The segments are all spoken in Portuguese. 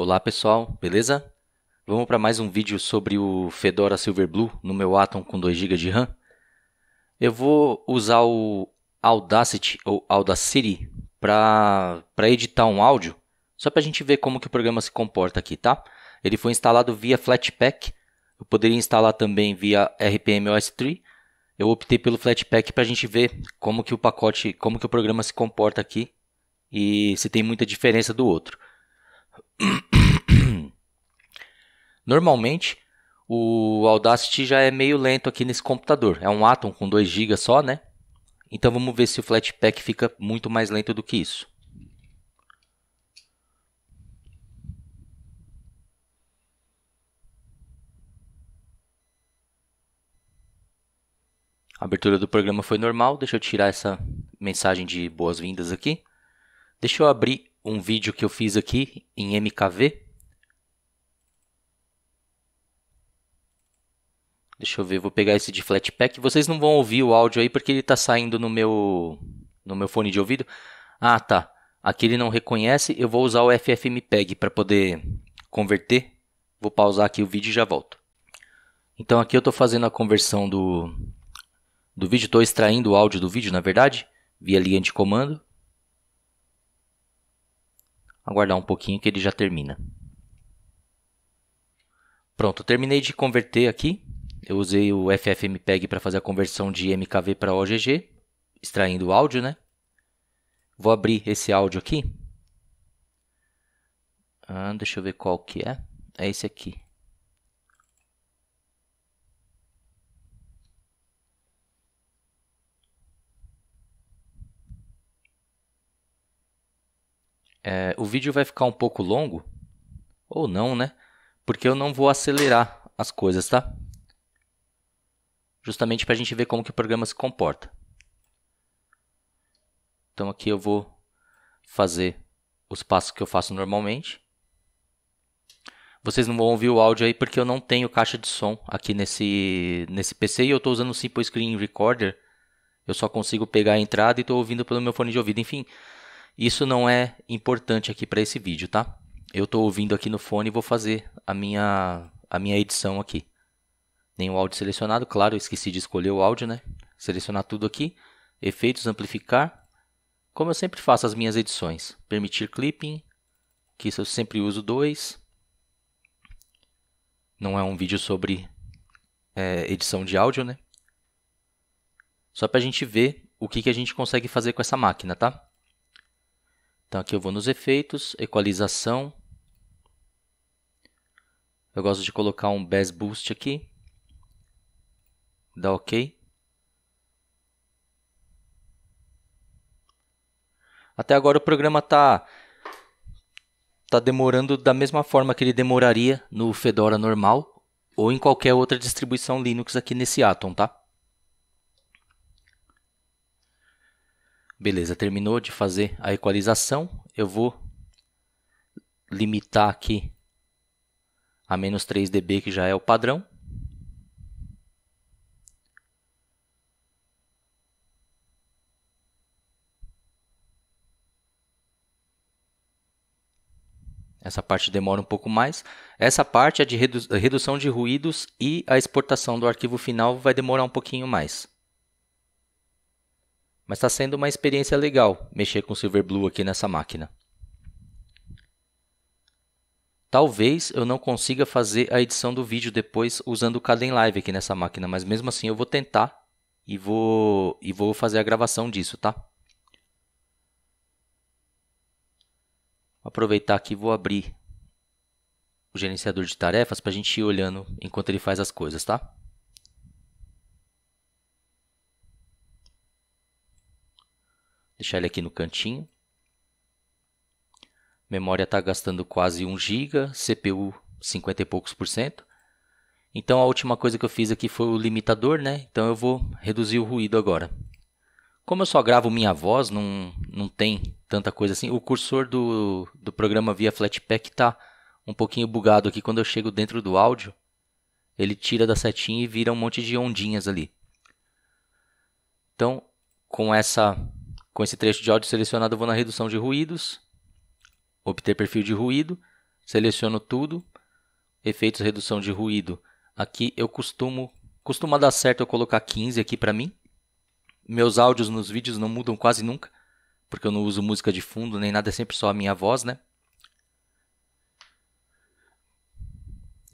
Olá pessoal, beleza? Vamos para mais um vídeo sobre o Fedora Silverblue no meu Atom com 2 GB de RAM. Eu vou usar o Audacity ou Audacity para editar um áudio, só para a gente ver como que o programa se comporta aqui, tá? Ele foi instalado via Flatpak, eu poderia instalar também via RPM OS 3. Eu optei pelo Flatpak para a gente ver como que o pacote, como que o programa se comporta aqui e se tem muita diferença do outro. Normalmente, o Audacity já é meio lento aqui nesse computador. É um Atom com 2 GB só, né? Então vamos ver se o Flatpak fica muito mais lento do que isso. A abertura do programa foi normal. Deixa eu tirar essa mensagem de boas-vindas aqui. Deixa eu abrir um vídeo que eu fiz aqui em MKV. Deixa eu ver, vou pegar esse de Flatpak. Vocês não vão ouvir o áudio aí porque ele está saindo no meu, no meu fone de ouvido. Ah, tá. Aqui ele não reconhece. Eu vou usar o FFmpeg para poder converter. Vou pausar aqui o vídeo e já volto. Então aqui eu estou fazendo a conversão do, do vídeo. Estou extraindo o áudio do vídeo, na verdade, via linha de comando aguardar um pouquinho que ele já termina. Pronto, terminei de converter aqui. Eu usei o FFmpeg para fazer a conversão de MKV para OGG, extraindo o áudio, né? Vou abrir esse áudio aqui. Ah, deixa eu ver qual que é. É esse aqui. É, o vídeo vai ficar um pouco longo, ou não, né? Porque eu não vou acelerar as coisas, tá? Justamente para a gente ver como que o programa se comporta. Então aqui eu vou fazer os passos que eu faço normalmente. Vocês não vão ouvir o áudio aí porque eu não tenho caixa de som aqui nesse, nesse PC e eu estou usando o Simple Screen Recorder. Eu só consigo pegar a entrada e estou ouvindo pelo meu fone de ouvido. Enfim, isso não é importante aqui para esse vídeo, tá? Eu estou ouvindo aqui no fone e vou fazer a minha, a minha edição aqui. Nenhum áudio selecionado, claro, eu esqueci de escolher o áudio, né? Selecionar tudo aqui, efeitos, amplificar. Como eu sempre faço as minhas edições, permitir clipping, que eu sempre uso dois. Não é um vídeo sobre é, edição de áudio, né? Só para a gente ver o que, que a gente consegue fazer com essa máquina, tá? Então aqui eu vou nos efeitos, equalização. Eu gosto de colocar um Bass Boost aqui. Dá OK. Até agora o programa está tá demorando da mesma forma que ele demoraria no Fedora normal ou em qualquer outra distribuição Linux aqui nesse Atom, tá? Beleza, terminou de fazer a equalização. Eu vou limitar aqui a menos 3 dB, que já é o padrão. Essa parte demora um pouco mais. Essa parte é de redução de ruídos e a exportação do arquivo final vai demorar um pouquinho mais mas está sendo uma experiência legal mexer com Silver Blue aqui nessa máquina. Talvez eu não consiga fazer a edição do vídeo depois usando o Kden Live aqui nessa máquina, mas mesmo assim eu vou tentar e vou e vou fazer a gravação disso, tá? Aproveitar aqui vou abrir o gerenciador de tarefas para a gente ir olhando enquanto ele faz as coisas, tá? deixar ele aqui no cantinho. Memória está gastando quase 1 GB, CPU 50 e poucos por cento. Então a última coisa que eu fiz aqui foi o limitador, né? Então eu vou reduzir o ruído agora. Como eu só gravo minha voz, não, não tem tanta coisa assim. O cursor do, do programa via Flatpak está um pouquinho bugado aqui. Quando eu chego dentro do áudio, ele tira da setinha e vira um monte de ondinhas ali. Então, com essa com esse trecho de áudio selecionado, eu vou na redução de ruídos, obter perfil de ruído, seleciono tudo, efeitos redução de ruído. Aqui eu costumo, costuma dar certo eu colocar 15 aqui para mim. Meus áudios nos vídeos não mudam quase nunca, porque eu não uso música de fundo nem nada, é sempre só a minha voz, né?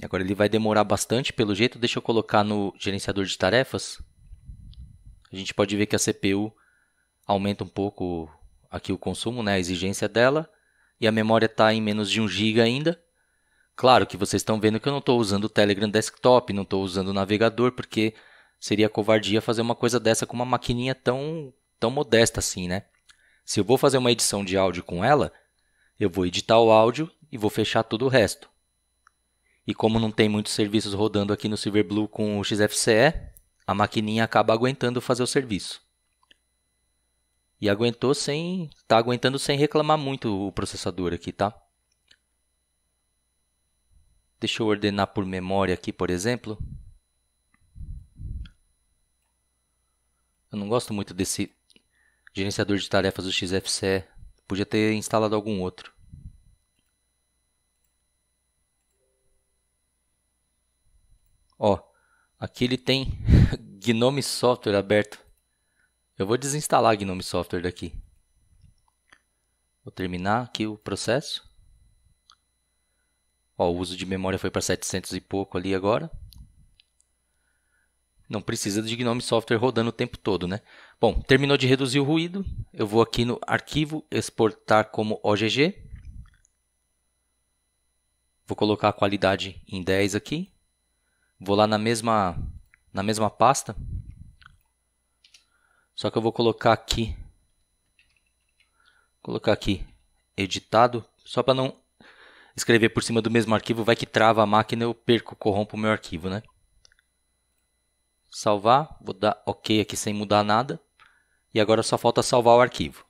Agora ele vai demorar bastante, pelo jeito. Deixa eu colocar no gerenciador de tarefas. A gente pode ver que a CPU aumenta um pouco aqui o consumo, né, a exigência dela, e a memória está em menos de 1 GB ainda. Claro que vocês estão vendo que eu não estou usando o Telegram Desktop, não estou usando o navegador, porque seria covardia fazer uma coisa dessa com uma maquininha tão, tão modesta assim, né? Se eu vou fazer uma edição de áudio com ela, eu vou editar o áudio e vou fechar todo o resto. E como não tem muitos serviços rodando aqui no Silverblue com o XFCE, a maquininha acaba aguentando fazer o serviço. E aguentou sem. Tá aguentando sem reclamar muito o processador aqui, tá? Deixa eu ordenar por memória aqui, por exemplo. Eu não gosto muito desse gerenciador de tarefas do XFCE. Podia ter instalado algum outro. Ó, aqui ele tem Gnome Software aberto. Eu vou desinstalar Gnome Software daqui. Vou terminar aqui o processo. Ó, o uso de memória foi para 700 e pouco ali agora. Não precisa de Gnome Software rodando o tempo todo, né? Bom, terminou de reduzir o ruído. Eu vou aqui no arquivo, exportar como OGG. Vou colocar a qualidade em 10 aqui. Vou lá na mesma, na mesma pasta, só que eu vou colocar aqui. Colocar aqui editado, só para não escrever por cima do mesmo arquivo, vai que trava a máquina, eu perco, corrompo o meu arquivo, né? Salvar, vou dar OK aqui sem mudar nada. E agora só falta salvar o arquivo.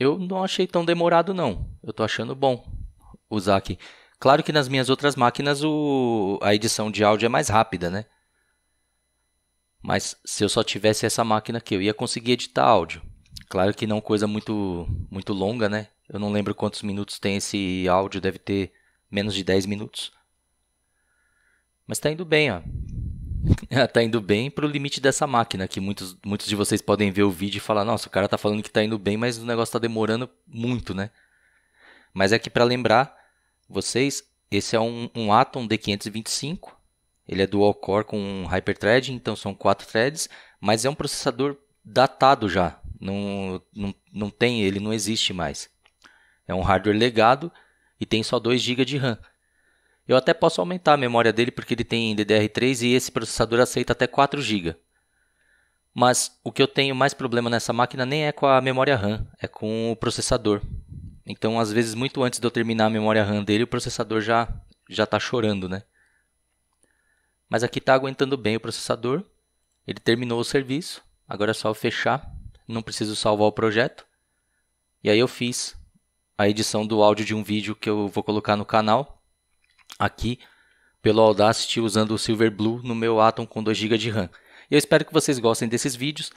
Eu não achei tão demorado não. Eu estou achando bom usar aqui. Claro que nas minhas outras máquinas o, a edição de áudio é mais rápida, né? Mas se eu só tivesse essa máquina aqui, eu ia conseguir editar áudio. Claro que não coisa muito muito longa, né? Eu não lembro quantos minutos tem esse áudio, deve ter menos de 10 minutos. Mas tá indo bem, ó. tá indo bem pro limite dessa máquina, que muitos, muitos de vocês podem ver o vídeo e falar, nossa, o cara tá falando que tá indo bem, mas o negócio tá demorando muito, né? Mas é que para lembrar, vocês, esse é um, um Atom D525, ele é dual core com um hyperthread, então são quatro threads, mas é um processador datado já, não, não, não tem, ele não existe mais. É um hardware legado e tem só 2 GB de RAM. Eu até posso aumentar a memória dele porque ele tem DDR3 e esse processador aceita até 4 GB. Mas o que eu tenho mais problema nessa máquina nem é com a memória RAM, é com o processador. Então, às vezes, muito antes de eu terminar a memória RAM dele, o processador já já está chorando, né? Mas aqui está aguentando bem o processador. Ele terminou o serviço. Agora é só fechar. Não preciso salvar o projeto. E aí eu fiz a edição do áudio de um vídeo que eu vou colocar no canal. Aqui, pelo Audacity, usando o Silverblue no meu Atom com 2GB de RAM. E eu espero que vocês gostem desses vídeos.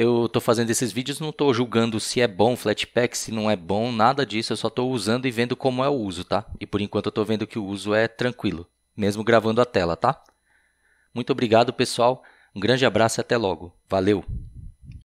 Eu estou fazendo esses vídeos, não estou julgando se é bom Flatpak, se não é bom, nada disso. Eu só estou usando e vendo como é o uso, tá? E por enquanto eu estou vendo que o uso é tranquilo, mesmo gravando a tela, tá? Muito obrigado, pessoal. Um grande abraço e até logo. Valeu!